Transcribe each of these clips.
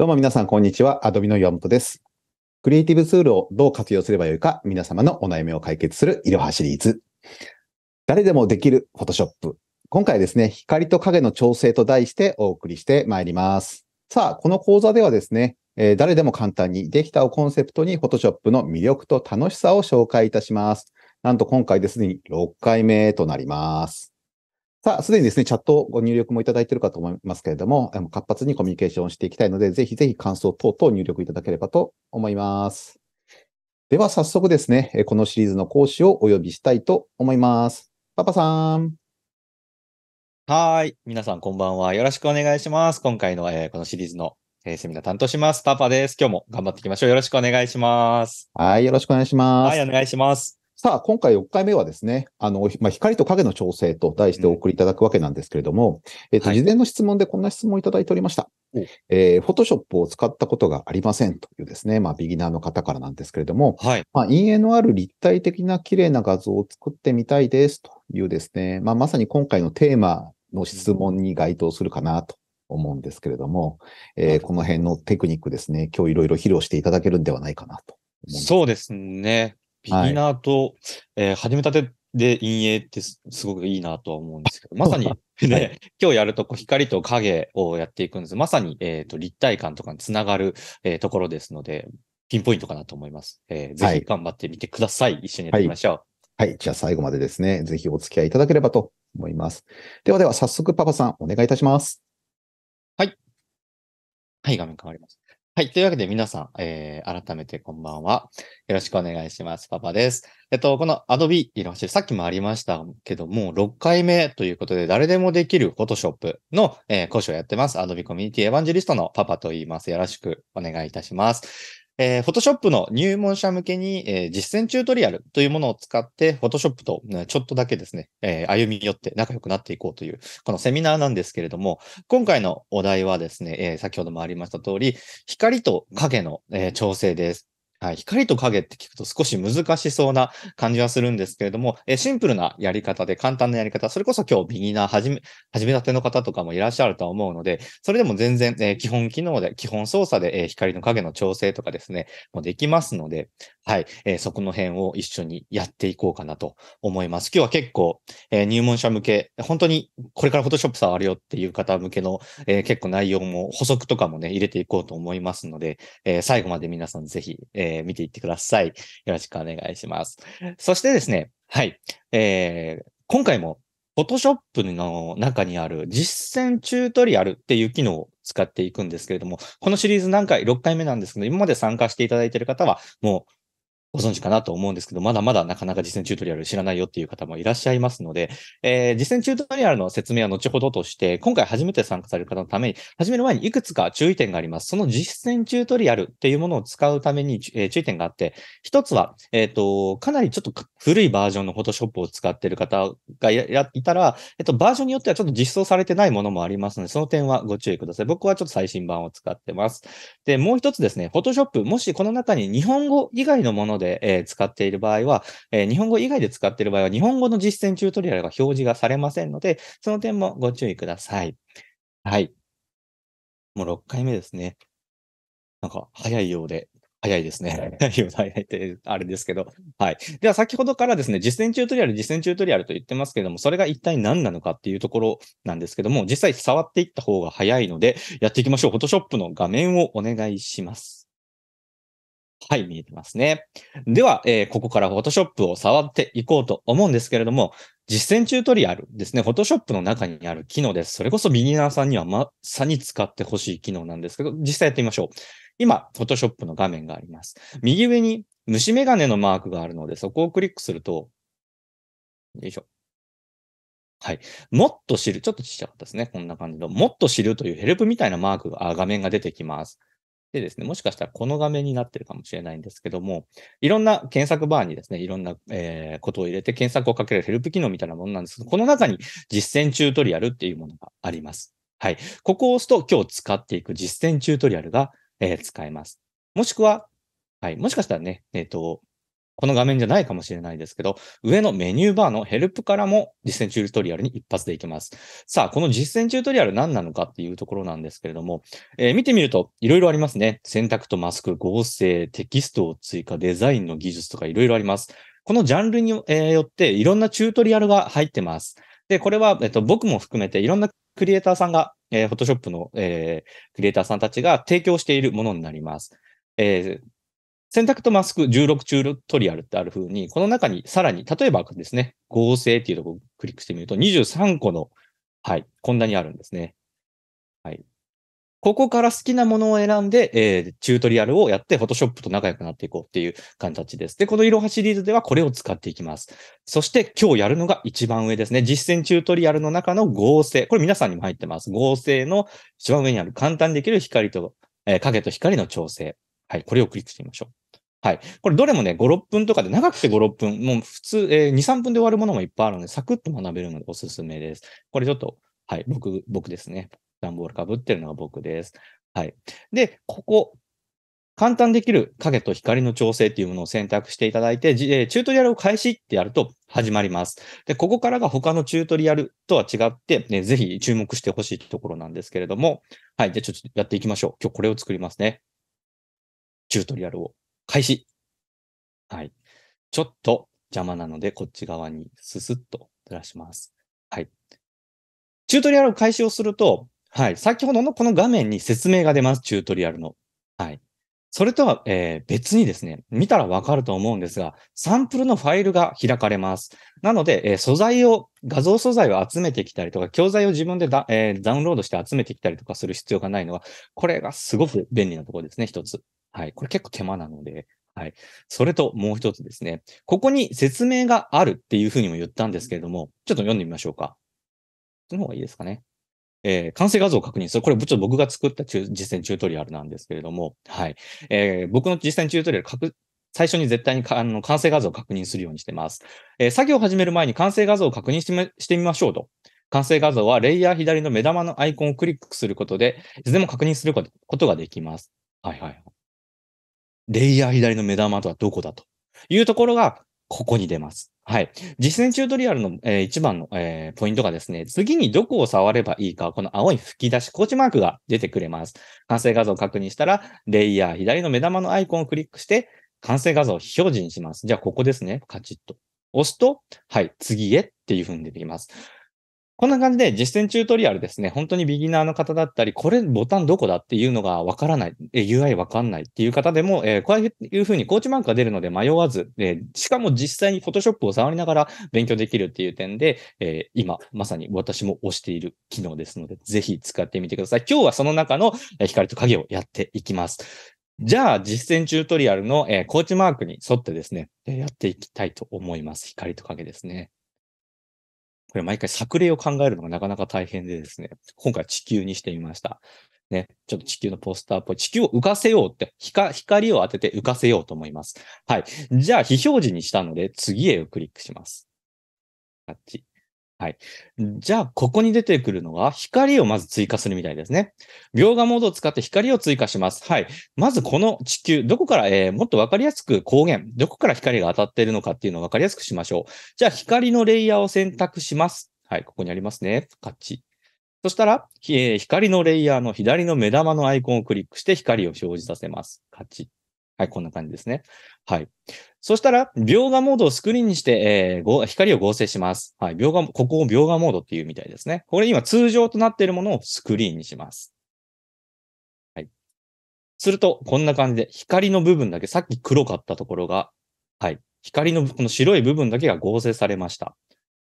どうも皆さん、こんにちは。アドビの岩本です。クリエイティブツールをどう活用すればよいか、皆様のお悩みを解決するいろはシリーズ。誰でもできるフォトショップ。今回ですね、光と影の調整と題してお送りしてまいります。さあ、この講座ではですね、えー、誰でも簡単にできたをコンセプトにフォトショップの魅力と楽しさを紹介いたします。なんと今回ですでに6回目となります。さあ、すでにですね、チャットご入力もいただいているかと思いますけれども、活発にコミュニケーションをしていきたいので、ぜひぜひ感想等々入力いただければと思います。では早速ですね、このシリーズの講師をお呼びしたいと思います。パパさん。はい。皆さんこんばんは。よろしくお願いします。今回の、えー、このシリーズの、えー、セミナー担当します。パパです。今日も頑張っていきましょう。よろしくお願いします。はい。よろしくお願いします。はい。お願いします。さあ、今回6回目はですね、あの、まあ、光と影の調整と題してお送りいただくわけなんですけれども、うん、えっ、と、事前の質問でこんな質問をいただいておりました。えー、フォトショップを使ったことがありませんというですね、まあ、ビギナーの方からなんですけれども、はい。まあ、陰影のある立体的な綺麗な画像を作ってみたいですというですね、まあ、まさに今回のテーマの質問に該当するかなと思うんですけれども、えー、この辺のテクニックですね、今日いろいろ披露していただけるんではないかなとそうですね。ビギナーと、はい、えー、始めたてで陰影ってすごくいいなとは思うんですけど、まさに、ね、今日やるとこう光と影をやっていくんです。まさに、えーと、立体感とかにつながる、えー、ところですので、ピンポイントかなと思います。えー、ぜひ頑張ってみてください。一緒にやってみましょう。はい、じゃあ最後までですね、ぜひお付き合いいただければと思います。ではでは早速パパさんお願いいたします。はい。はい、画面変わります。はい。というわけで皆さん、えー、改めてこんばんは。よろしくお願いします。パパです。えっと、この Adobe いしゃる、さっきもありましたけども、6回目ということで、誰でもできる Photoshop の、えー、講師をやってます。Adobe コミュニティエヴァンジェリストのパパと言います。よろしくお願いいたします。えー、Photoshop の入門者向けに、えー、実践チュートリアルというものを使って、Photoshop とちょっとだけですね、えー、歩み寄って仲良くなっていこうという、このセミナーなんですけれども、今回のお題はですね、えー、先ほどもありました通り、光と影の、えー、調整です。はい、光と影って聞くと少し難しそうな感じはするんですけれども、えシンプルなやり方で簡単なやり方、それこそ今日ビギナー始め、始めたての方とかもいらっしゃるとは思うので、それでも全然、え基本機能で、基本操作で、え光の影の調整とかですね、もうできますので、はい、えそこの辺を一緒にやっていこうかなと思います。今日は結構、え入門者向け、本当にこれから Photoshop 触るよっていう方向けの、え結構内容も補足とかもね、入れていこうと思いますので、え最後まで皆さんぜひ、ええー、見ていってください。よろしくお願いします。そしてですね、はい。えー、今回も、フォトショップの中にある実践チュートリアルっていう機能を使っていくんですけれども、このシリーズ何回、6回目なんですけど、今まで参加していただいている方は、もうご存知かなと思うんですけど、まだまだなかなか実践チュートリアル知らないよっていう方もいらっしゃいますので、えー、実践チュートリアルの説明は後ほどとして、今回初めて参加される方のために、始める前にいくつか注意点があります。その実践チュートリアルっていうものを使うために、えー、注意点があって、一つは、えっ、ー、と、かなりちょっと古いバージョンのフォトショップを使っている方がいたら、えっ、と、バージョンによってはちょっと実装されてないものもありますので、その点はご注意ください。僕はちょっと最新版を使ってます。で、もう一つですね、フォトショップ、もしこの中に日本語以外のものので、えー、使っている場合は、えー、日本語以外で使っている場合は、日本語の実践チュートリアルが表示がされませんので、その点もご注意ください。はい。もう6回目ですね。なんか、早いようで、早いですね。早い早いって、あれですけど。はい。では、先ほどからですね、実践チュートリアル、実践チュートリアルと言ってますけれども、それが一体何なのかっていうところなんですけども、実際触っていった方が早いので、やっていきましょう。Photoshop の画面をお願いします。はい、見えてますね。では、えー、ここから Photoshop を触っていこうと思うんですけれども、実践チュートリアルですね、Photoshop の中にある機能です。それこそビギナーさんにはまさに使ってほしい機能なんですけど、実際やってみましょう。今、Photoshop の画面があります。右上に虫眼鏡のマークがあるので、そこをクリックすると、よいしょ。はい。もっと知る。ちょっとちっちゃかったですね。こんな感じの。もっと知るというヘルプみたいなマークが、画面が出てきます。でですね、もしかしたらこの画面になってるかもしれないんですけども、いろんな検索バーにですね、いろんな、えー、ことを入れて検索をかけるヘルプ機能みたいなものなんですけど、この中に実践チュートリアルっていうものがあります。はい。ここを押すと今日使っていく実践チュートリアルが、えー、使えます。もしくは、はい。もしかしたらね、えっ、ー、と、この画面じゃないかもしれないですけど、上のメニューバーのヘルプからも実践チュートリアルに一発でいきます。さあ、この実践チュートリアル何なのかっていうところなんですけれども、えー、見てみるといろいろありますね。選択とマスク、合成、テキストを追加、デザインの技術とかいろいろあります。このジャンルによっていろんなチュートリアルが入ってます。で、これは、えっと、僕も含めていろんなクリエイターさんが、えー、Photoshop の、えー、クリエイターさんたちが提供しているものになります。えー、選択とマスク16チュートリアルってある風に、この中にさらに、例えばですね、合成っていうところをクリックしてみると、23個の、はい、こんなにあるんですね。はい。ここから好きなものを選んで、えー、チュートリアルをやって、フォトショップと仲良くなっていこうっていう形です。で、この色派シリーズではこれを使っていきます。そして、今日やるのが一番上ですね。実践チュートリアルの中の合成。これ皆さんにも入ってます。合成の一番上にある簡単にできる光と、えー、影と光の調整。はい、これをクリックしてみましょう。はい。これどれもね、5、6分とかで、長くて5、6分、もう普通、えー、2、3分で終わるものもいっぱいあるので、サクッと学べるのでおすすめです。これちょっと、はい、僕、僕ですね。段ボールかぶってるのが僕です。はい。で、ここ、簡単できる影と光の調整っていうものを選択していただいて、えチュートリアルを開始ってやると始まります。で、ここからが他のチュートリアルとは違って、ね、ぜひ注目してほしいところなんですけれども、はい。じゃあちょっとやっていきましょう。今日これを作りますね。チュートリアルを開始。はい。ちょっと邪魔なので、こっち側にススッとずらします。はい。チュートリアルを開始をすると、はい。先ほどのこの画面に説明が出ます。チュートリアルの。はい。それとは、えー、別にですね、見たらわかると思うんですが、サンプルのファイルが開かれます。なので、えー、素材を、画像素材を集めてきたりとか、教材を自分でダ,、えー、ダウンロードして集めてきたりとかする必要がないのは、これがすごく便利なところですね、一つ。はい。これ結構手間なので、はい。それともう一つですね。ここに説明があるっていうふうにも言ったんですけれども、ちょっと読んでみましょうか。その方がいいですかね。えー、完成画像を確認する。これ、ちょっと僕が作った実践チュートリアルなんですけれども、はい。えー、僕の実践チュートリアル、最初に絶対にあの完成画像を確認するようにしてます。えー、作業を始める前に完成画像を確認してみましょうと。完成画像はレイヤー左の目玉のアイコンをクリックすることで、いつでも確認することができます。はいはい。レイヤー左の目玉とはどこだというところが、ここに出ます。はい。実践チュートリアルの、えー、一番の、えー、ポイントがですね、次にどこを触ればいいか、この青い吹き出し、コーチマークが出てくれます。完成画像を確認したら、レイヤー左の目玉のアイコンをクリックして、完成画像を非表示にします。じゃあ、ここですね。カチッと。押すと、はい、次へっていうふうに出てきます。こんな感じで実践チュートリアルですね、本当にビギナーの方だったり、これボタンどこだっていうのがわからない、UI わかんないっていう方でも、えー、こういうふうにコーチマークが出るので迷わず、えー、しかも実際にフォトショップを触りながら勉強できるっていう点で、えー、今まさに私も推している機能ですので、ぜひ使ってみてください。今日はその中の光と影をやっていきます。じゃあ、実践チュートリアルの、えー、コーチマークに沿ってですね、えやっていきたいと思います。光と影ですね。これ毎回作例を考えるのがなかなか大変でですね、今回地球にしてみました。ね、ちょっと地球のポスターっぽい。地球を浮かせようって、光を当てて浮かせようと思います。はい。じゃあ、非表示にしたので、次へをクリックします。あっち。はい。じゃあ、ここに出てくるのは、光をまず追加するみたいですね。描画モードを使って光を追加します。はい。まず、この地球、どこから、えー、もっとわかりやすく光源、どこから光が当たっているのかっていうのをわかりやすくしましょう。じゃあ、光のレイヤーを選択します。はい、ここにありますね。カッチ。そしたら、えー、光のレイヤーの左の目玉のアイコンをクリックして光を表示させます。カチはい、こんな感じですね。はい。そしたら、描画モードをスクリーンにして、えー、光を合成します。はい。描画、ここを描画モードっていうみたいですね。これ今通常となっているものをスクリーンにします。はい。すると、こんな感じで、光の部分だけ、さっき黒かったところが、はい。光のこの白い部分だけが合成されました。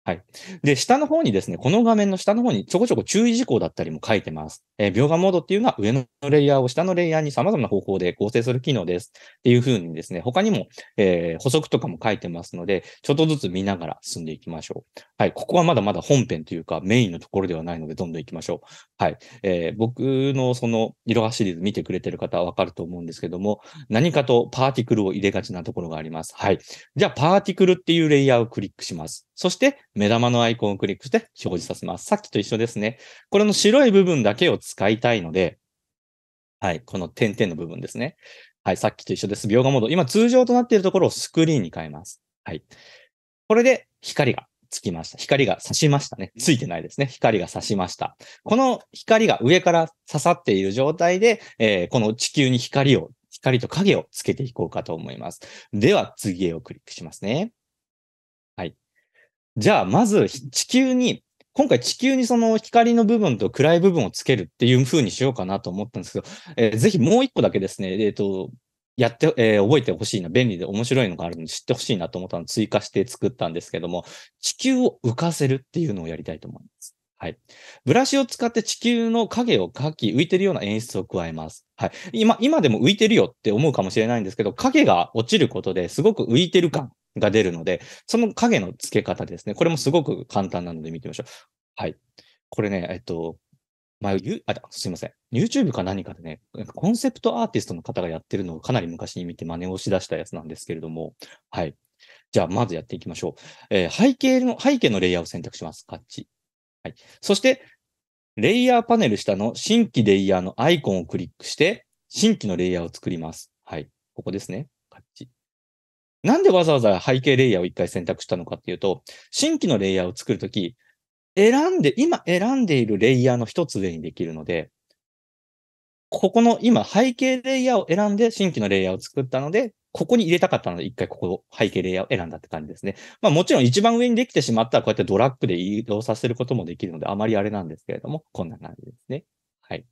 はい。で、下の方にですね、この画面の下の方にちょこちょこ注意事項だったりも書いてます。えー、描画モードっていうのは上のレイヤーを下のレイヤーに様々な方法で合成する機能です。っていうふうにですね、他にも、えー、補足とかも書いてますので、ちょっとずつ見ながら進んでいきましょう。はい。ここはまだまだ本編というかメインのところではないので、どんどん行きましょう。はい。えー、僕のその、色がシリーズ見てくれてる方はわかると思うんですけども、何かとパーティクルを入れがちなところがあります。はい。じゃあ、パーティクルっていうレイヤーをクリックします。そして目玉のアイコンをクリックして表示させます。さっきと一緒ですね。これの白い部分だけを使いたいので、はい、この点々の部分ですね。はい、さっきと一緒です。描画モード。今通常となっているところをスクリーンに変えます。はい。これで光がつきました。光が差しましたね。ついてないですね。光が差しました。この光が上から刺さっている状態で、えー、この地球に光を、光と影をつけていこうかと思います。では次へをクリックしますね。じゃあ、まず地球に、今回地球にその光の部分と暗い部分をつけるっていう風にしようかなと思ったんですけど、えー、ぜひもう一個だけですね、えっ、ー、と、やって、えー、覚えてほしいな、便利で面白いのがあるので知ってほしいなと思ったのを追加して作ったんですけども、地球を浮かせるっていうのをやりたいと思います。はい。ブラシを使って地球の影を描き、浮いてるような演出を加えます。はい。今、今でも浮いてるよって思うかもしれないんですけど、影が落ちることですごく浮いてる感が出るので、その影の付け方ですね。これもすごく簡単なので見てみましょう。はい。これね、えっと、前、あ、すいません。YouTube か何かでね、コンセプトアーティストの方がやってるのをかなり昔に見て真似をしだしたやつなんですけれども、はい。じゃあ、まずやっていきましょう。えー、背景の、背景のレイヤーを選択します。カッチ。はい。そして、レイヤーパネル下の新規レイヤーのアイコンをクリックして、新規のレイヤーを作ります。はい。ここですね。なんでわざわざ背景レイヤーを一回選択したのかっていうと、新規のレイヤーを作るとき、選んで、今選んでいるレイヤーの一つ上にできるので、ここの今背景レイヤーを選んで新規のレイヤーを作ったので、ここに入れたかったので、一回ここを背景レイヤーを選んだって感じですね。まあもちろん一番上にできてしまったら、こうやってドラッグで移動させることもできるので、あまりあれなんですけれども、こんな感じですね。はい。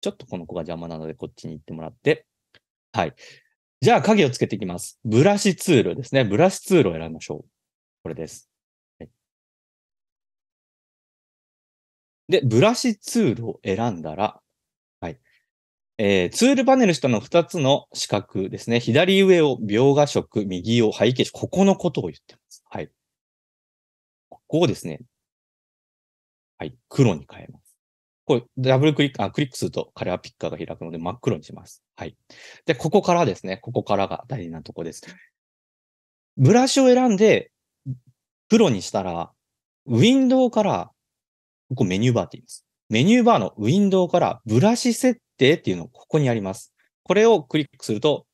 ちょっとこの子が邪魔なので、こっちに行ってもらって。はい。じゃあ影をつけていきます。ブラシツールですね。ブラシツールを選びましょう。これです。で、ブラシツールを選んだら、はい。えー、ツールパネル下の2つの四角ですね。左上を描画色、右を背景色。ここのことを言ってます。はい。ここをですね、はい、黒に変えます。これ、ダブルクリック、あ、クリックするとカラーピッカーが開くので真っ黒にします。はい。で、ここからですね。ここからが大事なとこです。ブラシを選んで、プロにしたら、ウィンドウから、ここメニューバーって言います。メニューバーのウィンドウからブラシ設定っていうのをここにあります。これをクリックすると、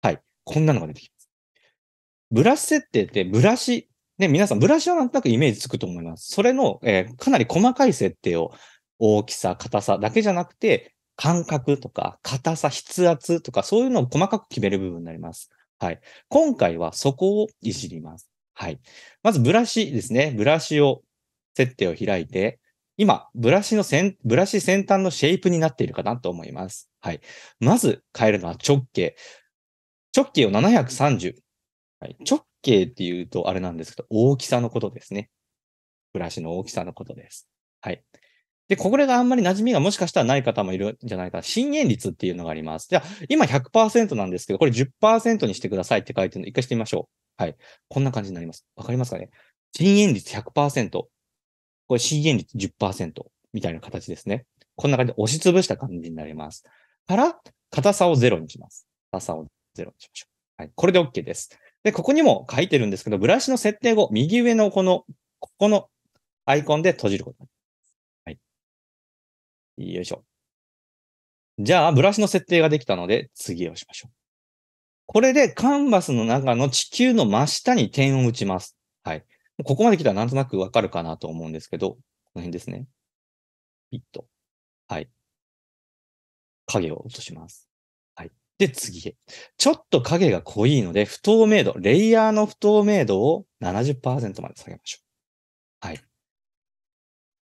はい、こんなのが出てきます。ブラシ設定ってブラシ、ね、皆さんブラシはなんとなくイメージつくと思います。それの、えー、かなり細かい設定を大きさ、硬さだけじゃなくて、感覚とか、硬さ、筆圧とか、そういうのを細かく決める部分になります。はい。今回はそこをいじります。はい。まずブラシですね。ブラシを、設定を開いて、今、ブラシの先、ブラシ先端のシェイプになっているかなと思います。はい。まず変えるのは直径。直径を730。はい、直径っていうとあれなんですけど、大きさのことですね。ブラシの大きさのことです。はい。で、これがあんまり馴染みがもしかしたらない方もいるんじゃないか新信円率っていうのがあります。じゃあ、今100%なんですけど、これ10%にしてくださいって書いてるの、一回してみましょう。はい。こんな感じになります。わかりますかね信円率100%。これ信円率10%みたいな形ですね。こんな感じで押しつぶした感じになります。から、硬さをゼロにします。硬さをゼロにしましょう。はい。これで OK です。で、ここにも書いてるんですけど、ブラシの設定後、右上のこの、ここのアイコンで閉じることよいしょ。じゃあ、ブラシの設定ができたので、次をしましょう。これでカンバスの中の地球の真下に点を打ちます。はい。ここまで来たらなんとなくわかるかなと思うんですけど、この辺ですね。ピッと。はい。影を落とします。はい。で、次へ。ちょっと影が濃いので、不透明度、レイヤーの不透明度を70%まで下げましょう。はい。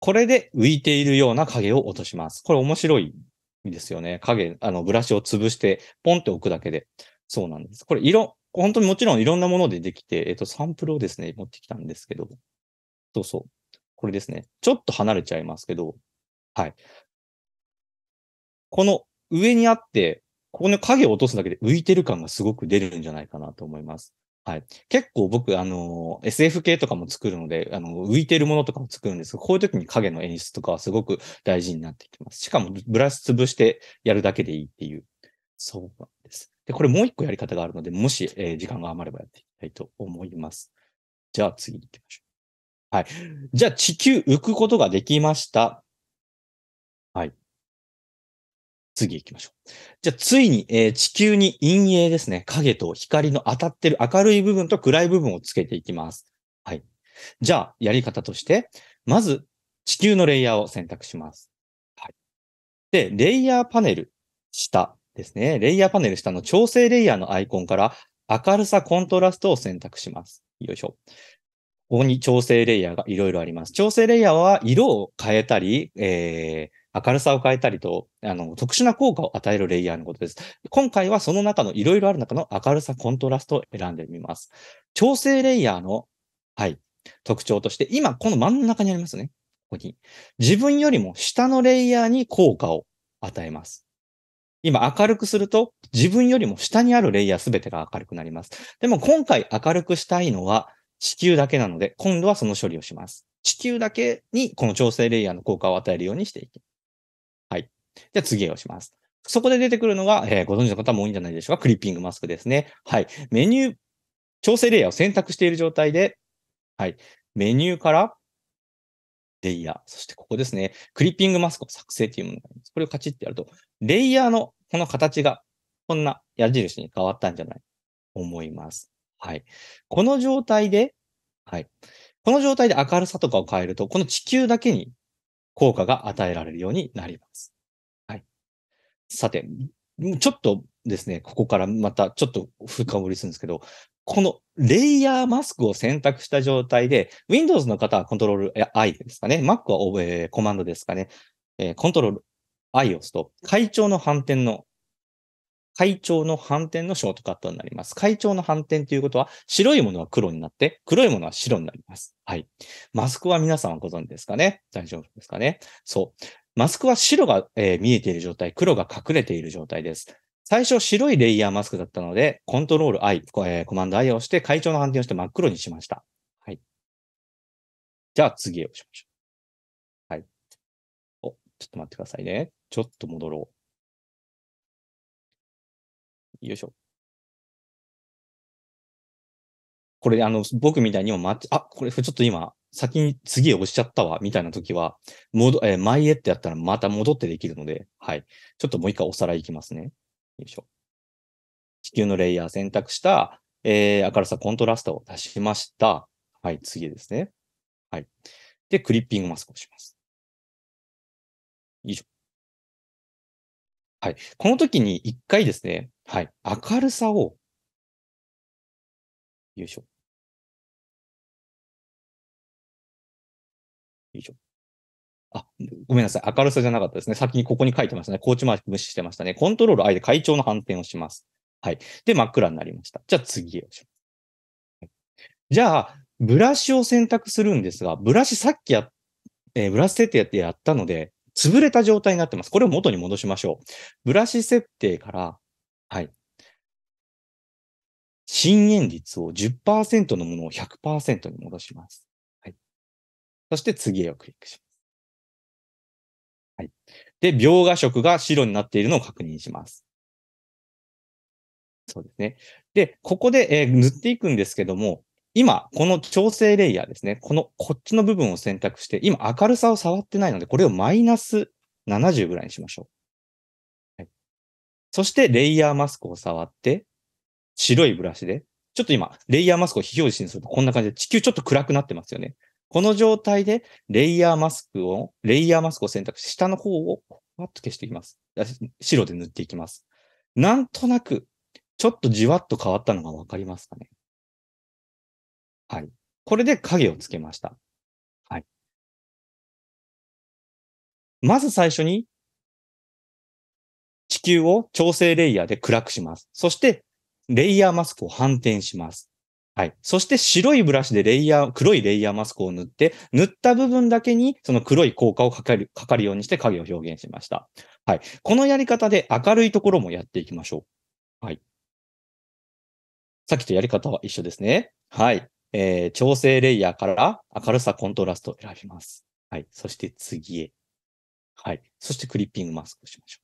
これで浮いているような影を落とします。これ面白いんですよね。影、あの、ブラシを潰して、ポンって置くだけで。そうなんです。これ、色、本当にもちろんいろんなものでできて、えっと、サンプルをですね、持ってきたんですけど、そうそう。これですね。ちょっと離れちゃいますけど、はい。この上にあって、ここの影を落とすだけで浮いてる感がすごく出るんじゃないかなと思います。はい。結構僕、あの、SF 系とかも作るので、あの、浮いてるものとかも作るんですが、こういう時に影の演出とかはすごく大事になってきます。しかも、ブラシ潰してやるだけでいいっていう。そうなんです。で、これもう一個やり方があるので、もし、えー、時間が余ればやっていきたいと思います。じゃあ次に行きましょう。はい。じゃあ地球浮くことができました。はい。次行きましょう。じゃあ、ついに、えー、地球に陰影ですね。影と光の当たってる明るい部分と暗い部分をつけていきます。はい。じゃあ、やり方として、まず、地球のレイヤーを選択します。はい。で、レイヤーパネル下ですね。レイヤーパネル下の調整レイヤーのアイコンから、明るさ、コントラストを選択します。よいしょ。ここに調整レイヤーがいろいろあります。調整レイヤーは色を変えたり、えー、明るさを変えたりと、あの、特殊な効果を与えるレイヤーのことです。今回はその中のいろいろある中の明るさ、コントラストを選んでみます。調整レイヤーの、はい、特徴として、今、この真ん中にありますね。ここに。自分よりも下のレイヤーに効果を与えます。今明るくすると自分よりも下にあるレイヤーすべてが明るくなります。でも今回明るくしたいのは地球だけなので今度はその処理をします。地球だけにこの調整レイヤーの効果を与えるようにしていきじゃあ次へします。そこで出てくるのが、えー、ご存知の方も多いんじゃないでしょうか。クリッピングマスクですね。はい。メニュー、調整レイヤーを選択している状態で、はい。メニューから、レイヤー。そしてここですね。クリッピングマスクを作成というものがあります。これをカチッてやると、レイヤーのこの形が、こんな矢印に変わったんじゃないと思います。はい。この状態で、はい。この状態で明るさとかを変えると、この地球だけに効果が与えられるようになります。さて、ちょっとですね、ここからまたちょっと深掘りするんですけど、このレイヤーマスクを選択した状態で、Windows の方はコントロール I ですかね、Mac は、えー、コマンドですかね、えー、コントロール I を押すと、会長の反転の、会長の反転のショートカットになります。会長の反転ということは、白いものは黒になって、黒いものは白になります。はい。マスクは皆さんはご存知ですかね大丈夫ですかねそう。マスクは白が、えー、見えている状態、黒が隠れている状態です。最初白いレイヤーマスクだったので、コントロール I、えー、コマンド I を押して会長の判定をして真っ黒にしました。はい。じゃあ次へ押しましょう。はい。お、ちょっと待ってくださいね。ちょっと戻ろう。よいしょ。これ、あの、僕みたいにも待って、あ、これ、ちょっと今、先に次押しちゃったわ、みたいな時は、戻、えー、前へってやったらまた戻ってできるので、はい。ちょっともう一回おさらいいきますね。よいしょ。地球のレイヤー選択した、えー、明るさコントラストを出しました。はい、次ですね。はい。で、クリッピングマスクをします。よいしょ。はい。この時に一回ですね、はい。明るさを、よいしょ。以上。あ、ごめんなさい。明るさじゃなかったですね。先にここに書いてましたね。コーチマーク無視してましたね。コントロール I で会長の反転をします。はい。で、真っ暗になりました。じゃあ次へじゃあ、ブラシを選択するんですが、ブラシさっきや、えー、ブラシ設定やってやったので、潰れた状態になってます。これを元に戻しましょう。ブラシ設定から、はい。震源率を10%のものを100%に戻します。そして次へをクリックします。はい。で、描画色が白になっているのを確認します。そうですね。で、ここで、えー、塗っていくんですけども、今、この調整レイヤーですね。この、こっちの部分を選択して、今、明るさを触ってないので、これをマイナス70ぐらいにしましょう。はい、そして、レイヤーマスクを触って、白いブラシで、ちょっと今、レイヤーマスクを非表示にすると、こんな感じで、地球ちょっと暗くなってますよね。この状態で、レイヤーマスクを、レイヤーマスクを選択して、下の方をパッと消していきます。白で塗っていきます。なんとなく、ちょっとじわっと変わったのがわかりますかね。はい。これで影をつけました。はい。まず最初に、地球を調整レイヤーで暗くします。そして、レイヤーマスクを反転します。はい。そして白いブラシでレイヤー、黒いレイヤーマスクを塗って、塗った部分だけにその黒い効果をかかる、かかるようにして影を表現しました。はい。このやり方で明るいところもやっていきましょう。はい。さっきとやり方は一緒ですね。はい。えー、調整レイヤーから明るさ、コントラストを選びます。はい。そして次へ。はい。そしてクリッピングマスクをしましょ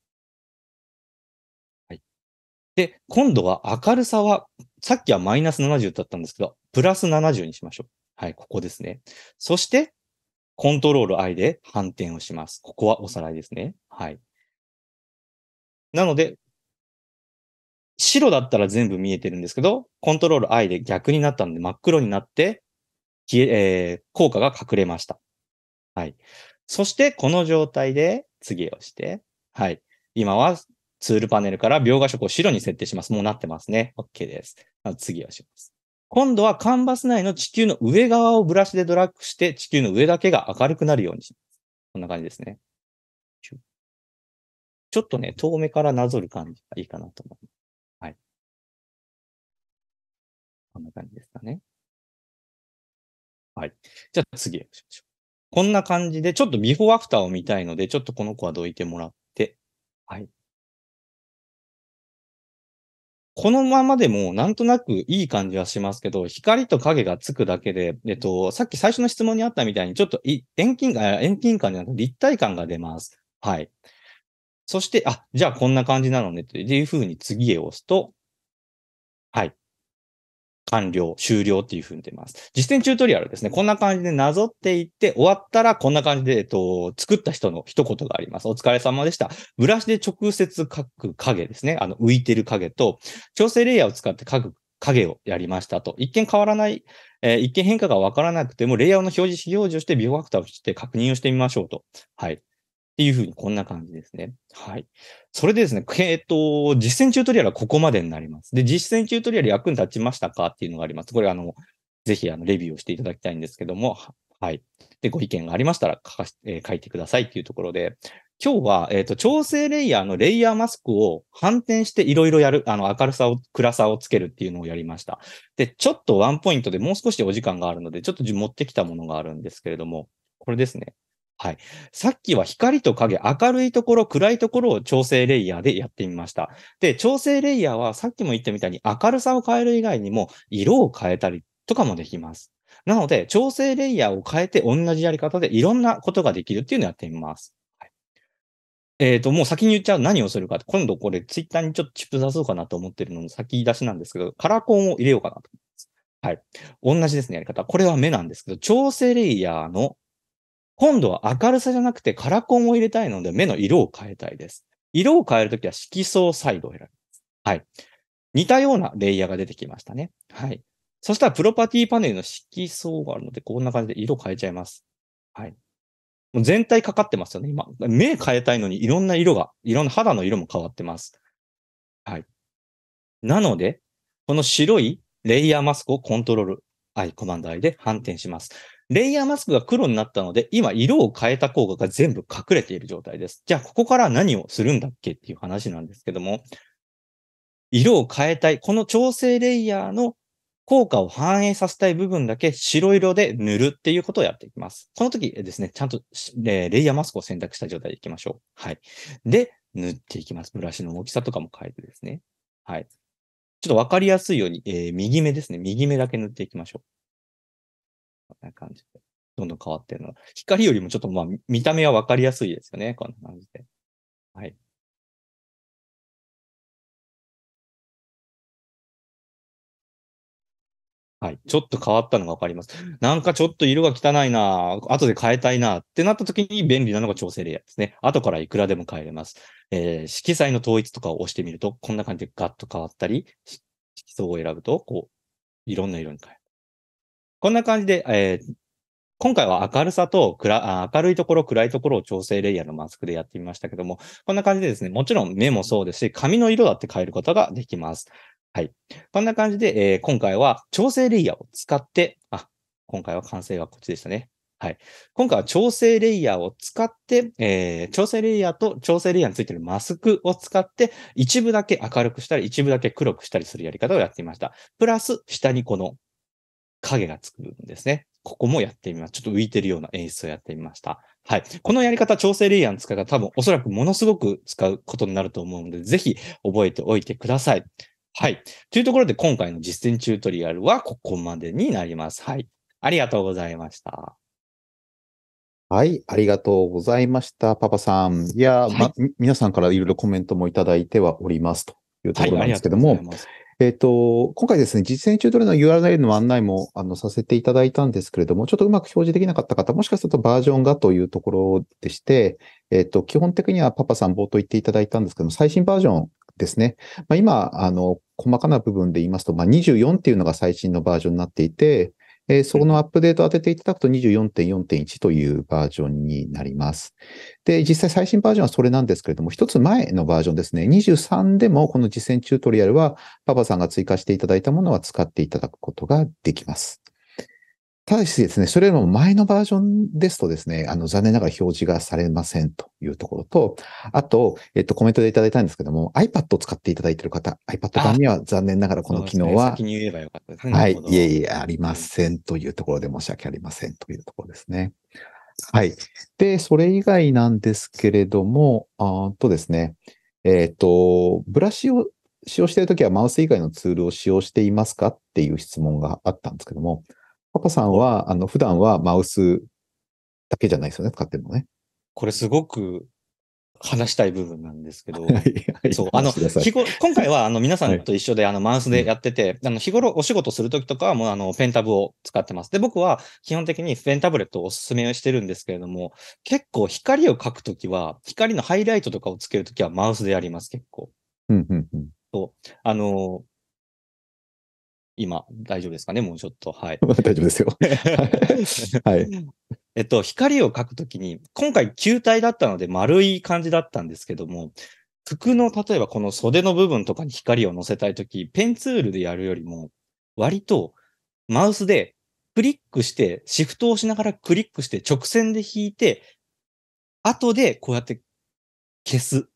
う。はい。で、今度は明るさはさっきはマイナス70だったんですけど、プラス70にしましょう。はい、ここですね。そして、コントロール I で反転をします。ここはおさらいですね。はい。なので、白だったら全部見えてるんですけど、コントロール I で逆になったんで真っ黒になって、消え、えー、効果が隠れました。はい。そして、この状態で、次をして、はい。今はツールパネルから描画色を白に設定します。もうなってますね。OK です。次をします。今度はカンバス内の地球の上側をブラシでドラッグして、地球の上だけが明るくなるようにします。こんな感じですね。ちょっとね、遠目からなぞる感じがいいかなと思います。はい。こんな感じですかね。はい。じゃあ次しましょう。こんな感じで、ちょっとビフォーアフターを見たいので、ちょっとこの子はどいてもらって、はい。このままでもなんとなくいい感じはしますけど、光と影がつくだけで、えっと、さっき最初の質問にあったみたいに、ちょっと遠近感、遠近感じゃなくて立体感が出ます。はい。そして、あ、じゃあこんな感じなのねっていうふうに次へ押すと、はい。完了、終了っていうふうに出ます。実践チュートリアルですね。こんな感じでなぞっていって、終わったらこんな感じで、えっと、作った人の一言があります。お疲れ様でした。ブラシで直接書く影ですね。あの、浮いてる影と、調整レイヤーを使って書く影をやりましたと。一見変わらない、えー、一見変化がわからなくても、レイヤーの表示、表示をして、ビフォーアクターをして確認をしてみましょうと。はい。っていうふうに、こんな感じですね。はい。それでですね、えっと、実践チュートリアルはここまでになります。で、実践チュートリアル役に立ちましたかっていうのがあります。これ、あの、ぜひ、あの、レビューをしていただきたいんですけども、はい。で、ご意見がありましたら書かし、えー、書いてくださいっていうところで、今日は、えっ、ー、と、調整レイヤーのレイヤーマスクを反転していろいろやる、あの、明るさを、暗さをつけるっていうのをやりました。で、ちょっとワンポイントでもう少しお時間があるので、ちょっと持ってきたものがあるんですけれども、これですね。はい。さっきは光と影、明るいところ、暗いところを調整レイヤーでやってみました。で、調整レイヤーはさっきも言ったみたいに明るさを変える以外にも色を変えたりとかもできます。なので、調整レイヤーを変えて同じやり方でいろんなことができるっていうのをやってみます。はい、えっ、ー、と、もう先に言っちゃう何をするか。今度これツイッターにちょっとチップ出そうかなと思ってるのの先出しなんですけど、カラコンを入れようかなと思います。はい。同じですね、やり方。これは目なんですけど、調整レイヤーの今度は明るさじゃなくてカラコンを入れたいので目の色を変えたいです。色を変えるときは色相サイドを選びます。はい。似たようなレイヤーが出てきましたね。はい。そしたらプロパティパネルの色相があるので、こんな感じで色変えちゃいます。はい。もう全体かかってますよね、今。目変えたいのにいろんな色が、いろんな肌の色も変わってます。はい。なので、この白いレイヤーマスクをコントロールアイコマンド I で反転します。レイヤーマスクが黒になったので、今色を変えた効果が全部隠れている状態です。じゃあ、ここから何をするんだっけっていう話なんですけども、色を変えたい、この調整レイヤーの効果を反映させたい部分だけ白色で塗るっていうことをやっていきます。この時ですね、ちゃんとレイヤーマスクを選択した状態でいきましょう。はい。で、塗っていきます。ブラシの大きさとかも変えてですね。はい。ちょっとわかりやすいように、えー、右目ですね。右目だけ塗っていきましょう。な感じで、どんどん変わってるの光よりもちょっとまあ見た目はわかりやすいですよね、こんな感じで。はい。はい。ちょっと変わったのがわかります。なんかちょっと色が汚いな後で変えたいなってなった時に便利なのが調整レイヤーですね。後からいくらでも変えれます。えー、色彩の統一とかを押してみると、こんな感じでガッと変わったり、色相を選ぶと、こう、いろんな色に変える。こんな感じで、えー、今回は明るさと暗明るいところ、暗いところを調整レイヤーのマスクでやってみましたけども、こんな感じでですね、もちろん目もそうですし、髪の色だって変えることができます。はい。こんな感じで、えー、今回は調整レイヤーを使って、あ、今回は完成はこっちでしたね。はい。今回は調整レイヤーを使って、えー、調整レイヤーと調整レイヤーについてるマスクを使って、一部だけ明るくしたり、一部だけ黒くしたりするやり方をやってみました。プラス、下にこの影がつくんですね。ここもやってみます。ちょっと浮いてるような演出をやってみました。はい。このやり方、調整レイヤーの使い方、多分おそらくものすごく使うことになると思うので、ぜひ覚えておいてください。はい。というところで、今回の実践チュートリアルはここまでになります。はい。ありがとうございました。はい、ありがとうございました、パパさん。いや、はい、ま、皆さんからいろいろコメントもいただいてはおりますというところなんですけども、はいえっ、と、今回ですね、実践中ュれの URL の案内もあのさせていただいたんですけれども、ちょっとうまく表示できなかった方、もしかするとバージョンがというところでして、えっ、と、基本的にはパパさん冒頭言っていただいたんですけども、最新バージョンですね。まあ、今、あの、細かな部分で言いますと、まあ、24っていうのが最新のバージョンになっていて、えー、そこのアップデートを当てていただくと24.4.1というバージョンになります。で、実際最新バージョンはそれなんですけれども、一つ前のバージョンですね、23でもこの実践チュートリアルは、パパさんが追加していただいたものは使っていただくことができます。ただしですね、それよりも前のバージョンですとですね、あの、残念ながら表示がされませんというところと、あと、えっと、コメントでいただいたんですけども、iPad を使っていただいている方、iPad 版には残念ながらこの機能は、はい、いえいえ、ありませんというところで申し訳ありませんというところですね。はい。で、それ以外なんですけれども、あとですね、えっ、と、ブラシを使用しているときはマウス以外のツールを使用していますかっていう質問があったんですけども、パパさんは、あの、普段はマウスだけじゃないですよね、使ってるのね。これすごく話したい部分なんですけど、そう、あの、日頃、今回はあの皆さんと一緒であのマウスでやってて、あの日頃お仕事するときとかはもうあのペンタブを使ってます。で、僕は基本的にペンタブレットをおすすめしてるんですけれども、結構光を描くときは、光のハイライトとかをつけるときはマウスでやります、結構。うんうんうん。そう。あの、今、大丈夫ですかね、もうちょっと。はい。大丈夫ですよ。はい。えっと、光を描くときに、今回球体だったので丸い感じだったんですけども、服の例えばこの袖の部分とかに光を乗せたいとき、ペンツールでやるよりも、割とマウスでクリックして、シフトをしながらクリックして直線で引いて、後でこうやって消す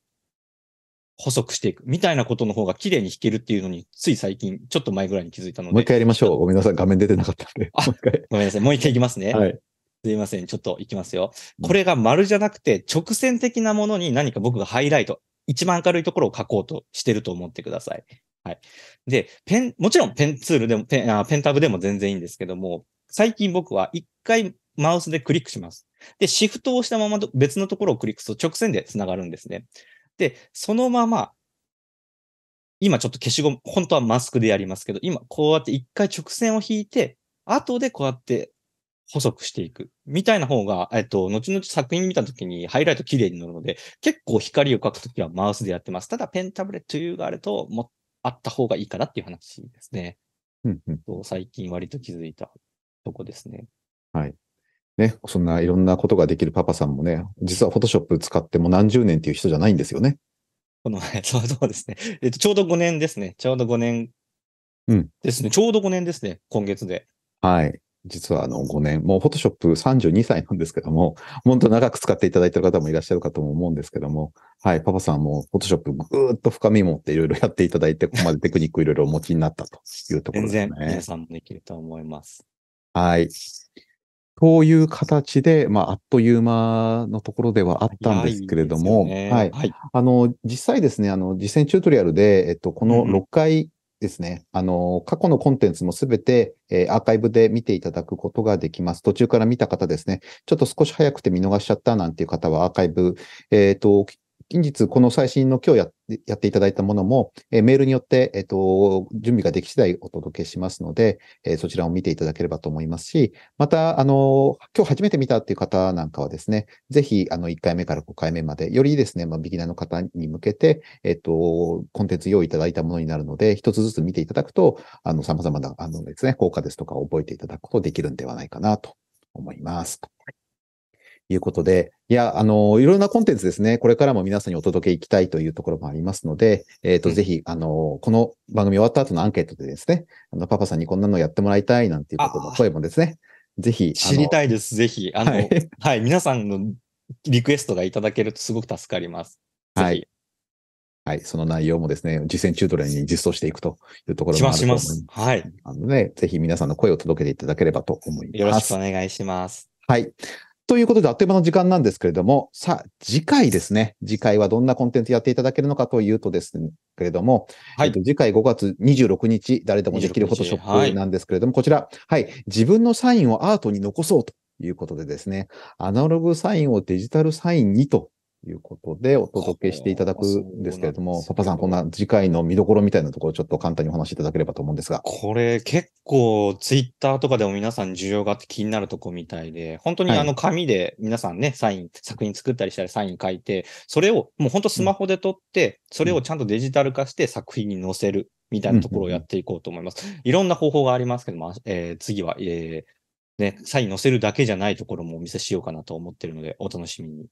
細くしていくみたいなことの方が綺麗に弾けるっていうのに、つい最近、ちょっと前ぐらいに気づいたので。もう一回やりましょう。ごめんなさい。画面出てなかったんで。あ、ごめんなさい。もう一回いきますね。はい。すいません。ちょっといきますよ。これが丸じゃなくて、直線的なものに何か僕がハイライト、一番明るいところを書こうとしてると思ってください。はい。で、ペン、もちろんペンツールでも、ペン、あペンタブでも全然いいんですけども、最近僕は一回マウスでクリックします。で、シフトを押したまま別のところをクリックすると直線で繋がるんですね。で、そのまま、今ちょっと消しゴム、本当はマスクでやりますけど、今こうやって一回直線を引いて、後でこうやって細くしていく。みたいな方が、えっと、後々作品見たときにハイライト綺麗になるので、結構光を描くときはマウスでやってます。ただ、ペンタブレットいがあると、もあった方がいいかなっていう話ですね。うんうん、最近割と気づいたとこですね。はい。ね、そんないろんなことができるパパさんもね、実はフォトショップ使っても何十年っていう人じゃないんですよね。この、そうそうですね。えっと、ちょうど5年ですね。ちょうど5年ですね。ちょうど5年ですね、今月で。はい。実はあの5年、もうフォトショップ32歳なんですけども、もっと長く使っていただいている方もいらっしゃるかと思うんですけども、はい、パパさんもフォトショップぐーっと深み持っていろいろやっていただいて、ここまでテクニックいろいろお持ちになったというところですね。全然皆さんもできると思います。はい。という形で、まあ、あっという間のところではあったんですけれども、いいね、はい、はい。あの、実際ですね、あの、実践チュートリアルで、えっと、この6回ですね、うん、あの、過去のコンテンツもすべて、えー、アーカイブで見ていただくことができます。途中から見た方ですね、ちょっと少し早くて見逃しちゃったなんていう方はアーカイブ、えっ、と、近日、この最新の今日やってやっていただいたものも、えメールによって、えっ、と、準備ができ次第お届けしますので、えそちらを見ていただければと思いますし、また、あの、今日初めて見たっていう方なんかはですね、ぜひ、あの、1回目から5回目まで、よりですね、まあ、ビギナーの方に向けて、えっ、と、コンテンツ用意いただいたものになるので、一つずつ見ていただくと、あの、様々な、あのですね、効果ですとかを覚えていただくことできるんではないかなと思います。はいいうことで、いや、あの、いろんなコンテンツですね、これからも皆さんにお届けいきたいというところもありますので、えっ、ー、と、うん、ぜひ、あの、この番組終わった後のアンケートでですね、あの、パパさんにこんなのやってもらいたいなんていうことの声もですね、ぜひ。知りたいです、ぜひ。あの、はい、はい、皆さんのリクエストがいただけるとすごく助かります。はい。はい、その内容もですね、実践チュートレに実装していくというところもあると思います。しますはい。あのね、ぜひ皆さんの声を届けていただければと思います。よろしくお願いします。はい。ということで、あっという間の時間なんですけれども、さあ、次回ですね。次回はどんなコンテンツやっていただけるのかというとですね、けれども、はい、えっと、次回5月26日、誰でもできるフォトショップなんですけれども、こちら、はい、自分のサインをアートに残そうということでですね、アナログサインをデジタルサインにということでお届けしていただくんですけれども、パパさん、こんな次回の見どころみたいなところ、ちょっと簡単にお話しいただければと思うんですが。これ、結構、ツイッターとかでも皆さん需要があって気になるとこみたいで、本当にあの紙で皆さんね、サイン、作品作ったりしたらサイン書いて、それをもう本当スマホで撮って、それをちゃんとデジタル化して作品に載せる。みたいなところをやっていこうと思います。いろんな方法がありますけども、えー、次は、えー、ね、サイン載せるだけじゃないところもお見せしようかなと思ってるので、お楽しみに。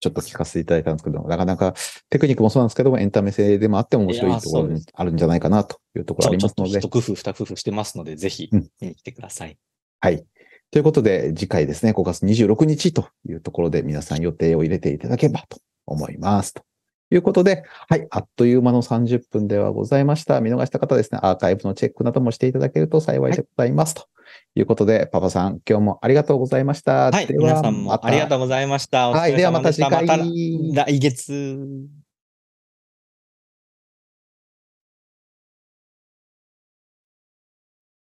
ちょっと聞かせていただいたんですけど、なかなかテクニックもそうなんですけども、エンタメ性でもあっても面白いところにあるんじゃないかなというところありますので。ちょっと一工夫、二工夫してますので、ぜひ見に来てください。うん、はい。ということで、次回ですね、5月26日というところで皆さん予定を入れていただければと思います。ということで、はい、あっという間の30分ではございました。見逃した方ですね、アーカイブのチェックなどもしていただけると幸いでございます。はい、ということで、パパさん、今日もありがとうございました。はい、皆さんもありがとうございました。はい、ではまた次回。また来月。